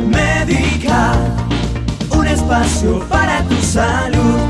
Medica, un espacio para tu salud.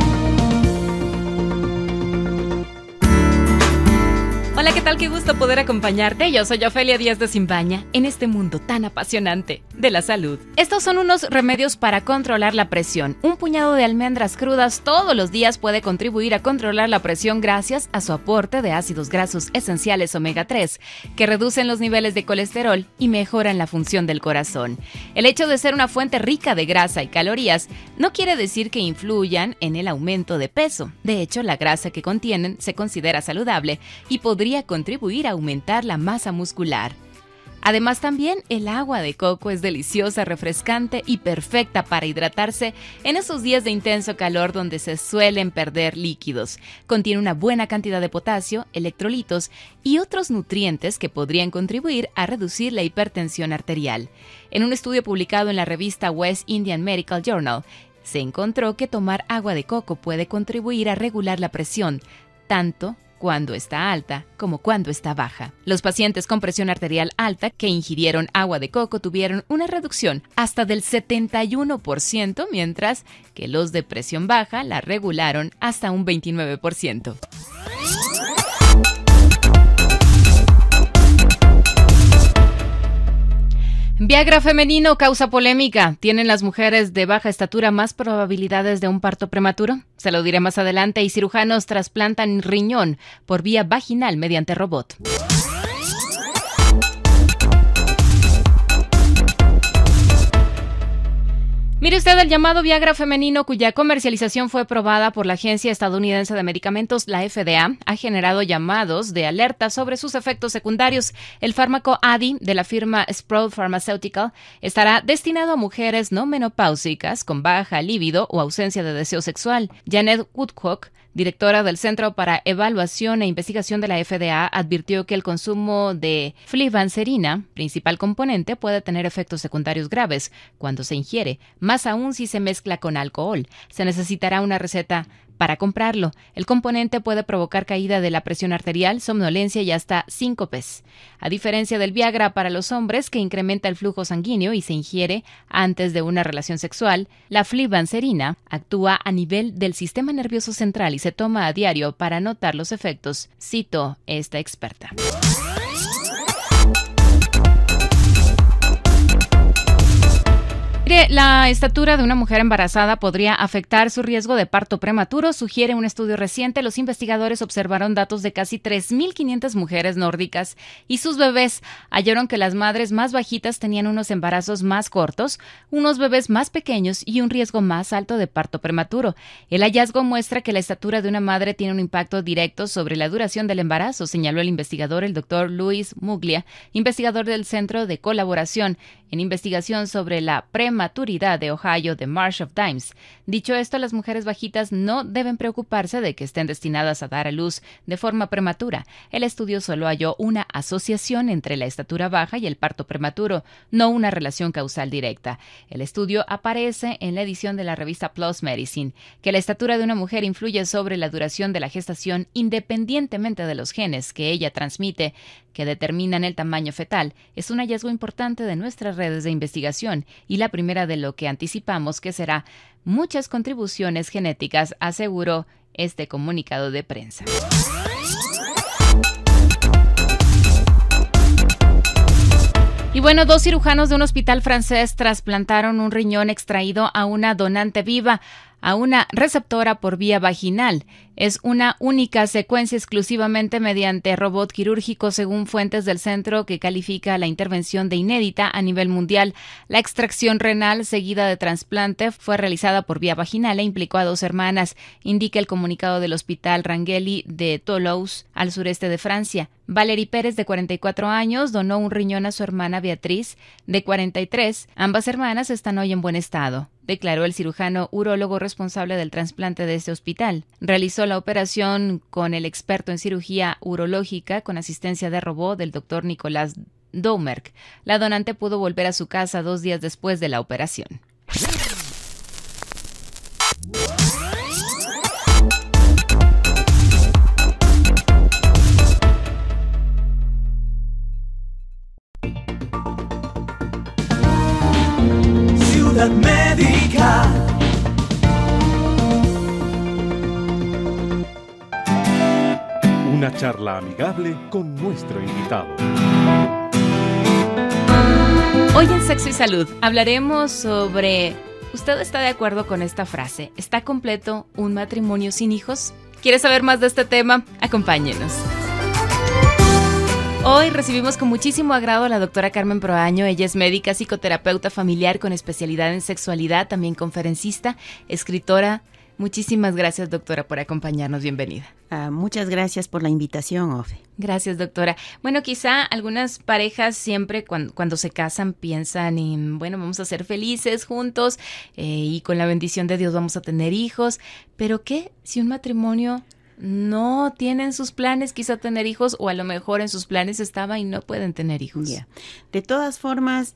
tal? que gusto poder acompañarte. Yo soy Ofelia Díaz de Simbaña en este mundo tan apasionante de la salud. Estos son unos remedios para controlar la presión. Un puñado de almendras crudas todos los días puede contribuir a controlar la presión gracias a su aporte de ácidos grasos esenciales omega 3, que reducen los niveles de colesterol y mejoran la función del corazón. El hecho de ser una fuente rica de grasa y calorías no quiere decir que influyan en el aumento de peso. De hecho, la grasa que contienen se considera saludable y podría contribuir a aumentar la masa muscular. Además también el agua de coco es deliciosa, refrescante y perfecta para hidratarse en esos días de intenso calor donde se suelen perder líquidos. Contiene una buena cantidad de potasio, electrolitos y otros nutrientes que podrían contribuir a reducir la hipertensión arterial. En un estudio publicado en la revista West Indian Medical Journal, se encontró que tomar agua de coco puede contribuir a regular la presión, tanto cuando está alta como cuando está baja. Los pacientes con presión arterial alta que ingirieron agua de coco tuvieron una reducción hasta del 71%, mientras que los de presión baja la regularon hasta un 29%. Viagra femenino causa polémica. ¿Tienen las mujeres de baja estatura más probabilidades de un parto prematuro? Se lo diré más adelante y cirujanos trasplantan riñón por vía vaginal mediante robot. Mire usted el llamado Viagra femenino cuya comercialización fue aprobada por la Agencia Estadounidense de Medicamentos, la FDA, ha generado llamados de alerta sobre sus efectos secundarios. El fármaco ADI de la firma Sproul Pharmaceutical estará destinado a mujeres no menopáusicas con baja libido o ausencia de deseo sexual. Janet Woodcock directora del Centro para Evaluación e Investigación de la FDA, advirtió que el consumo de flibanserina, principal componente, puede tener efectos secundarios graves cuando se ingiere, más aún si se mezcla con alcohol. Se necesitará una receta para comprarlo, el componente puede provocar caída de la presión arterial, somnolencia y hasta síncopes. A diferencia del Viagra para los hombres, que incrementa el flujo sanguíneo y se ingiere antes de una relación sexual, la flibanserina actúa a nivel del sistema nervioso central y se toma a diario para notar los efectos, cito esta experta. La estatura de una mujer embarazada podría afectar su riesgo de parto prematuro, sugiere un estudio reciente. Los investigadores observaron datos de casi 3.500 mujeres nórdicas y sus bebés. Hallaron que las madres más bajitas tenían unos embarazos más cortos, unos bebés más pequeños y un riesgo más alto de parto prematuro. El hallazgo muestra que la estatura de una madre tiene un impacto directo sobre la duración del embarazo, señaló el investigador, el doctor Luis Muglia, investigador del Centro de Colaboración en investigación sobre la prematuridad de Ohio de Marsh of Times*. Dicho esto, las mujeres bajitas no deben preocuparse de que estén destinadas a dar a luz de forma prematura. El estudio solo halló una asociación entre la estatura baja y el parto prematuro, no una relación causal directa. El estudio aparece en la edición de la revista Plus Medicine, que la estatura de una mujer influye sobre la duración de la gestación independientemente de los genes que ella transmite, que determinan el tamaño fetal, es un hallazgo importante de nuestras redes de investigación y la primera de lo que anticipamos que será muchas contribuciones genéticas, aseguró este comunicado de prensa. Y bueno, dos cirujanos de un hospital francés trasplantaron un riñón extraído a una donante viva a una receptora por vía vaginal. Es una única secuencia exclusivamente mediante robot quirúrgico según fuentes del centro que califica la intervención de inédita a nivel mundial. La extracción renal seguida de trasplante fue realizada por vía vaginal e implicó a dos hermanas, indica el comunicado del Hospital Rangeli de Toulouse, al sureste de Francia. Valerie Pérez, de 44 años, donó un riñón a su hermana Beatriz, de 43. Ambas hermanas están hoy en buen estado, declaró el cirujano urólogo responsable del trasplante de este hospital. Realizó la operación con el experto en cirugía urológica con asistencia de robot del doctor Nicolás Domerck. La donante pudo volver a su casa dos días después de la operación. Médica. Una charla amigable con nuestro invitado. Hoy en Sexo y Salud hablaremos sobre... ¿Usted está de acuerdo con esta frase? ¿Está completo un matrimonio sin hijos? ¿Quieres saber más de este tema? Acompáñenos. Hoy recibimos con muchísimo agrado a la doctora Carmen Proaño. Ella es médica, psicoterapeuta familiar con especialidad en sexualidad, también conferencista, escritora. Muchísimas gracias, doctora, por acompañarnos. Bienvenida. Ah, muchas gracias por la invitación, Ofe. Gracias, doctora. Bueno, quizá algunas parejas siempre cuando, se casan piensan en, bueno, vamos a ser felices juntos eh, y con la bendición de Dios vamos a tener hijos. Pero ¿qué si un matrimonio no tienen sus planes quizá tener hijos o a lo mejor en sus planes estaba y no pueden tener hijos. De todas formas,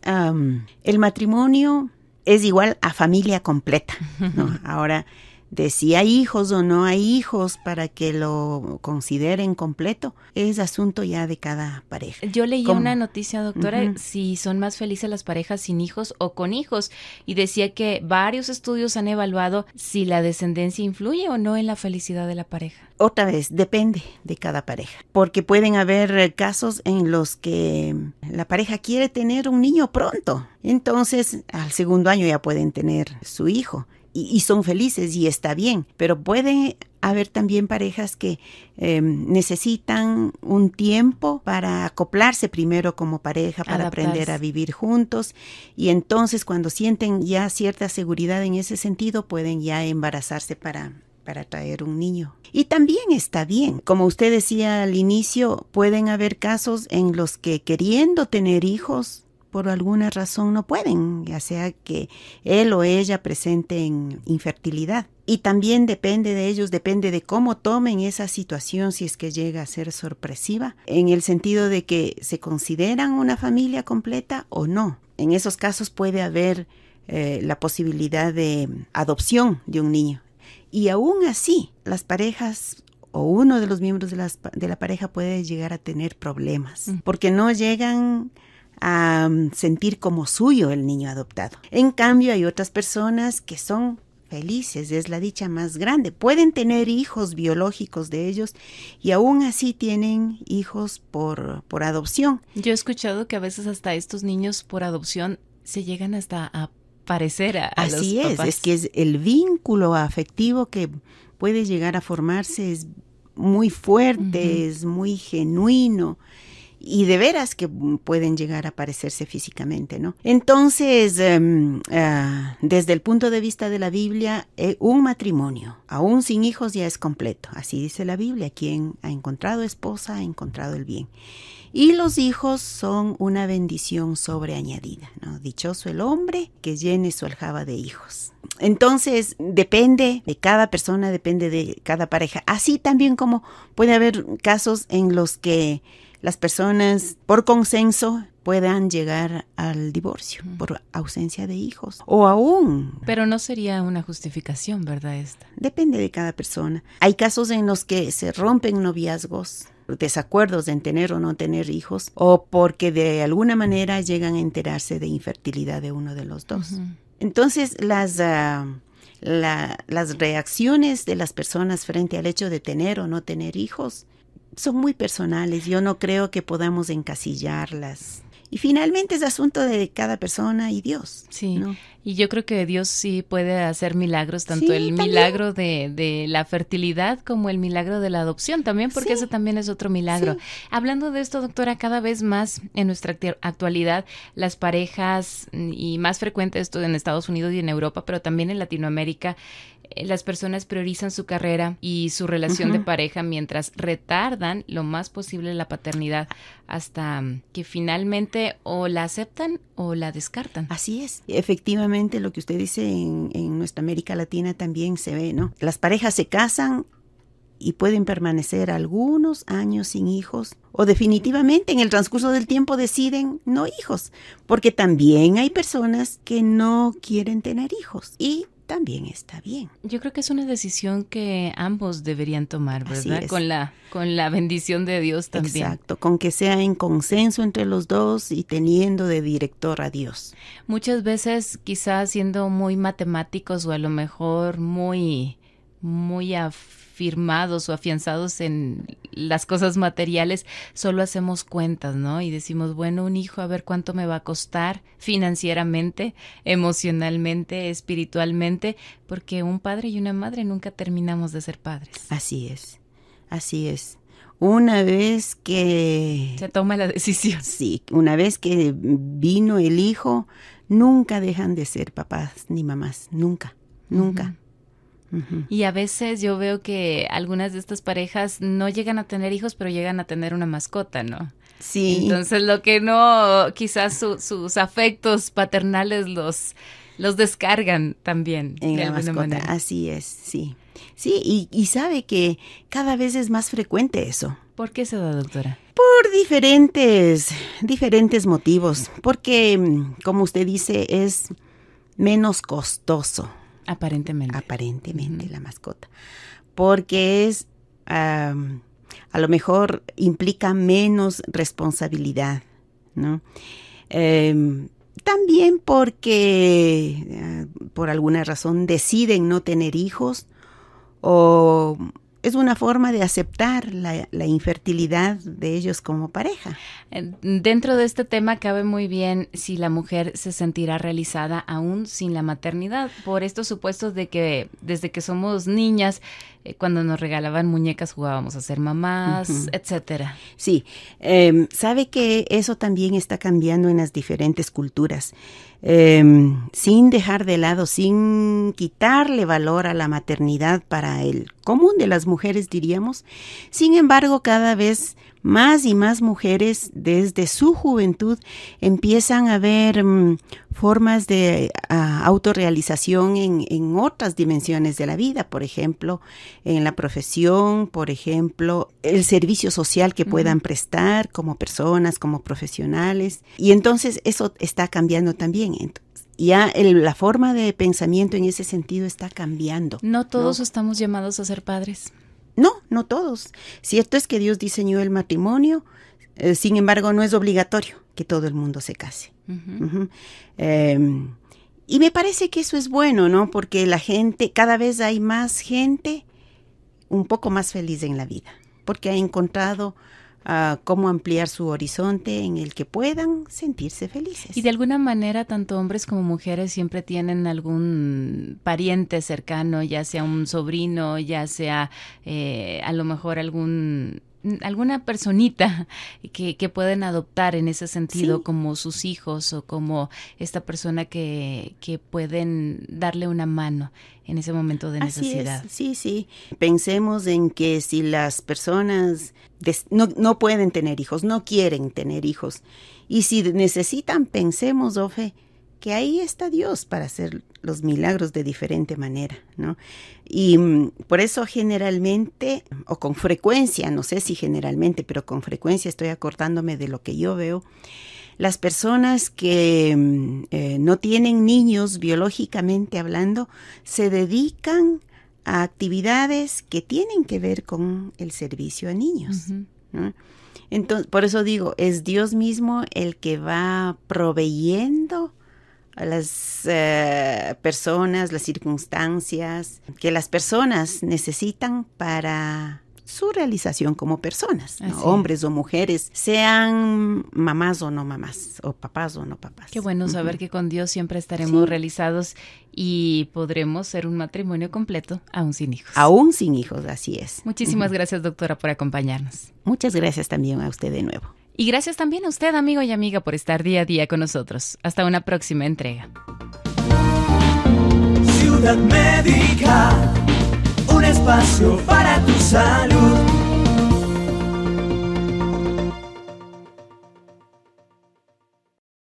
el matrimonio es igual a familia completa. ¿no? Ahora, de si hay hijos o no hay hijos para que lo consideren completo, es asunto ya de cada pareja. Yo leí una noticia, doctora, si son más felices las parejas sin hijos o con hijos, y decía que varios estudios han evaluado si la descendencia influye o no en la felicidad de la pareja. Otra vez, depende de cada pareja, porque pueden haber eh, casos en los que la pareja quiere tener un niño pronto, entonces al segundo año ya pueden tener su hijo y, son felices y está bien, pero puede haber también parejas que em, necesitan un tiempo para acoplarse primero como pareja, para aprender a vivir juntos y entonces cuando sienten ya cierta seguridad en ese sentido pueden ya embarazarse para para traer un niño. Y también está bien, como usted decía al inicio, pueden haber casos en los que queriendo tener hijos por alguna razón no pueden, ya sea que él o ella presenten infertilidad. Y también depende de ellos, depende de cómo tomen esa situación si es que llega a ser sorpresiva, en el sentido de que se consideran una familia completa o no. En esos casos puede haber eh, la posibilidad de adopción de un niño. Y aún así, las parejas o uno de los miembros de, de la pareja puede llegar a tener problemas, mm. porque no llegan a mm, sentir como suyo el niño adoptado. En cambio, hay otras personas que son felices, es la dicha más grande. Pueden tener hijos biológicos de ellos y aún así tienen hijos por, por adopción. Yo he escuchado que a veces hasta estos niños por adopción se llegan hasta a parecer a, Así es, es que es el vínculo afectivo que puede llegar a formarse es muy fuerte, es muy genuino y de veras que mm, pueden llegar a parecerse físicamente, ¿no? Entonces, em, eh, desde el punto de vista de la Biblia, eh, un matrimonio, aún sin hijos, ya es completo. Así dice la Biblia, quien ha encontrado esposa ha encontrado el bien. Y los hijos son una bendición sobreañadida, ¿no? Dichoso el hombre que llene su aljaba de hijos. Entonces, depende de cada persona, depende de cada pareja. Así también como puede haber casos en los que las personas por consenso puedan llegar al divorcio por ausencia de hijos o aún. Pero no sería una justificación, ¿verdad? Esta. Depende de cada persona. Hay casos en los que se rompen noviazgos desacuerdos en tener o no tener hijos o porque de alguna manera llegan a enterarse de infertilidad de uno de los dos. Entonces las ah, las reacciones de las personas frente al hecho de tener o no tener hijos son muy personales. Yo no creo que podamos encasillarlas. Y finalmente es asunto de cada persona y Dios. Sí. ¿no? Y yo creo que Dios sí puede hacer milagros, tanto el milagro de, la fertilidad como el milagro de la adopción también, porque ese eso también es otro milagro. Hablando de esto, doctora, cada vez más en nuestra actualidad, las parejas, mm, y más frecuente esto en Estados Unidos y en Europa, pero también en Latinoamérica, eh, las personas priorizan su carrera y su relación de pareja mientras retardan lo más posible la paternidad hasta que finalmente o la aceptan o la descartan. Así es, efectivamente lo que usted dice en, en nuestra América Latina también se ve, ¿no? Las parejas se casan y pueden permanecer algunos años sin hijos o definitivamente en el transcurso del tiempo deciden no hijos, porque también hay personas que no quieren tener hijos y también está bien. Yo creo que es una decisión que ambos deberían tomar, ¿verdad? Con la con la bendición de Dios también. Exacto, con que sea en consenso entre los dos y teniendo de director a Dios. Muchas veces quizás siendo muy matemáticos o a lo mejor muy muy afirmados o afianzados en las cosas materiales, solo hacemos cuentas, ¿no? Y decimos, bueno, un hijo, a ver cuánto me va a costar financieramente, emocionalmente, espiritualmente, porque un padre y una madre nunca terminamos de ser padres. Así es, así es. Una vez que... Se toma la decisión. Sí, una vez que vino el hijo, nunca dejan de ser papás ni mamás, nunca, nunca. Y a veces yo veo que algunas de estas parejas no llegan a tener hijos, pero llegan a tener una mascota, ¿no? Sí. Entonces lo que no, quizás sus afectos paternales los, los descargan también. En la mascota, así es, sí. Sí, y, y sabe que cada vez es más frecuente eso. ¿Por qué se da, doctora? Por diferentes, diferentes motivos. Porque, mm, como usted dice, es menos costoso Aparentemente. Aparentemente la mascota. Porque es, a lo mejor implica menos responsabilidad, ¿no? Em, también porque eh, por alguna razón deciden no tener hijos o es una forma de aceptar la, infertilidad de ellos como pareja. Dentro de este tema cabe muy bien si la mujer se sentirá realizada aún sin la maternidad, por estos supuestos de que desde que somos niñas eh, cuando nos regalaban muñecas jugábamos a ser mamás, etcétera. Sí, em, sabe que eso también está cambiando en las diferentes culturas, em, sin dejar de lado, sin quitarle valor a la maternidad para el común de las mujeres, diríamos. Sin embargo, cada vez más y más mujeres desde su juventud empiezan a ver mm, formas de ah, autorrealización en, otras dimensiones de la vida, por ejemplo, en la profesión, por ejemplo, el servicio social que puedan prestar como personas, como profesionales. Y entonces eso está cambiando también. ya la forma de pensamiento en ese sentido está cambiando. No todos estamos llamados a ser padres. No, no todos. Cierto es que Dios diseñó el matrimonio, eh, sin embargo, no es obligatorio que todo el mundo se case. Em, y me parece que eso es bueno, ¿no? Porque la gente, cada vez hay más gente un poco más feliz en la vida, porque ha encontrado cómo ampliar su horizonte en el que puedan sentirse felices. Y de alguna manera, tanto hombres como mujeres siempre tienen algún pariente cercano, ya sea un sobrino, ya sea eh, a lo mejor algún alguna personita que, pueden adoptar en ese sentido como sus hijos o como esta persona que, pueden darle una mano en ese momento de necesidad. Sí, sí. Pensemos en que si las personas no, no, pueden tener hijos, no quieren tener hijos, y si necesitan, pensemos, Ofe, que ahí está Dios para hacer los milagros de diferente manera, ¿no? Y mm, por eso generalmente, o con frecuencia, no sé si generalmente, pero con frecuencia estoy acordándome de lo que yo veo, las personas que mm, eh, no tienen niños biológicamente hablando, se dedican a actividades que tienen que ver con el servicio a niños. Entonces, por eso digo, es Dios mismo el que va proveyendo las eh, personas, las circunstancias que las personas necesitan para su realización como personas, hombres o mujeres, sean mamás o no mamás, o papás o no papás. Qué bueno saber que con Dios siempre estaremos realizados y podremos ser un matrimonio completo, aún sin hijos. Aún sin hijos, así es. Muchísimas gracias, doctora, por acompañarnos. Muchas gracias también a usted de nuevo. Y gracias también a usted, amigo y amiga, por estar día a día con nosotros. Hasta una próxima entrega. Ciudad Médica,